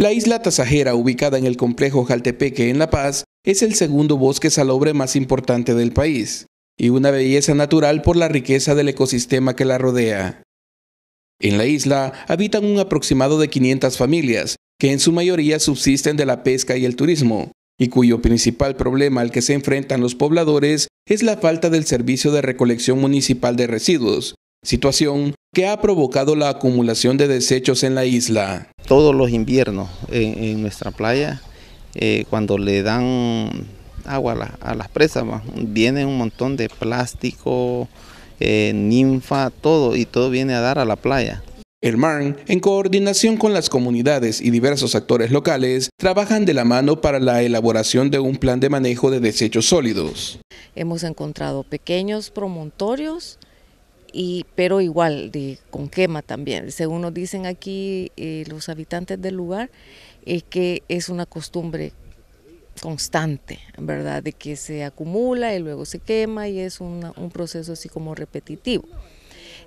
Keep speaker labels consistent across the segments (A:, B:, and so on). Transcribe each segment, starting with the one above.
A: La isla Tasajera, ubicada en el complejo Jaltepeque en La Paz, es el segundo bosque salobre más importante del país y una belleza natural por la riqueza del ecosistema que la rodea. En la isla habitan un aproximado de 500 familias, que en su mayoría subsisten de la pesca y el turismo, y cuyo principal problema al que se enfrentan los pobladores es la falta del servicio de recolección municipal de residuos, situación que ha provocado la acumulación de desechos en la isla. Todos los inviernos en, nuestra playa, eh, cuando le dan agua a, las presas, viene un montón de plástico, eh, ninfa, todo, y todo viene a dar a la playa. El MARN, en coordinación con las comunidades y diversos actores locales, trabajan de la mano para la elaboración de un plan de manejo de desechos sólidos.
B: Hemos encontrado pequeños promontorios pero igual de, con quema también. Según nos dicen aquí eh, los habitantes del lugar, es que es una costumbre constante, ¿verdad? De que se acumula y luego se quema y es un proceso así como repetitivo.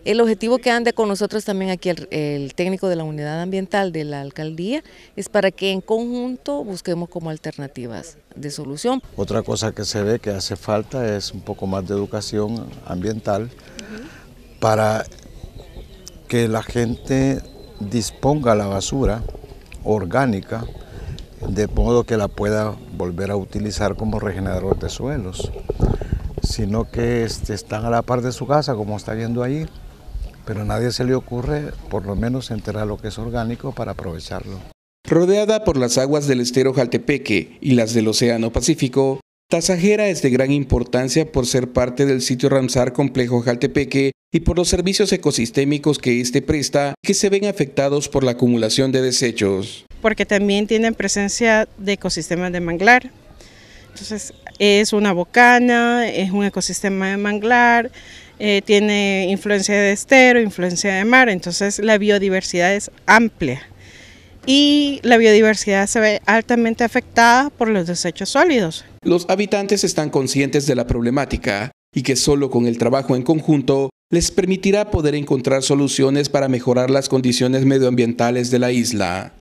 B: El objetivo que anda con nosotros también aquí el, técnico de la unidad ambiental de la alcaldía es para que en conjunto busquemos como alternativas de solución.
C: Otra cosa que se ve que hace falta es un poco más de educación ambiental para que la gente disponga la basura orgánica de modo que la pueda volver a utilizar como regenerador de suelos, sino que este, están a la par de su casa, como está viendo ahí, pero a nadie se le ocurre por lo menos enterrar lo que es orgánico para aprovecharlo.
A: Rodeada por las aguas del estero Jaltepeque y las del Océano Pacífico, Tasajera es de gran importancia por ser parte del sitio Ramsar Complejo Jaltepeque y por los servicios ecosistémicos que éste presta que se ven afectados por la acumulación de desechos.
D: Porque también tienen presencia de ecosistemas de manglar. Entonces es una bocana, es un ecosistema de manglar, eh, tiene influencia de estero, influencia de mar, entonces la biodiversidad es amplia. Y la biodiversidad se ve altamente afectada por los desechos sólidos. Los habitantes
A: están conscientes de la problemática y que solo con el trabajo en conjunto les permitirá poder encontrar soluciones para mejorar las condiciones medioambientales de la isla.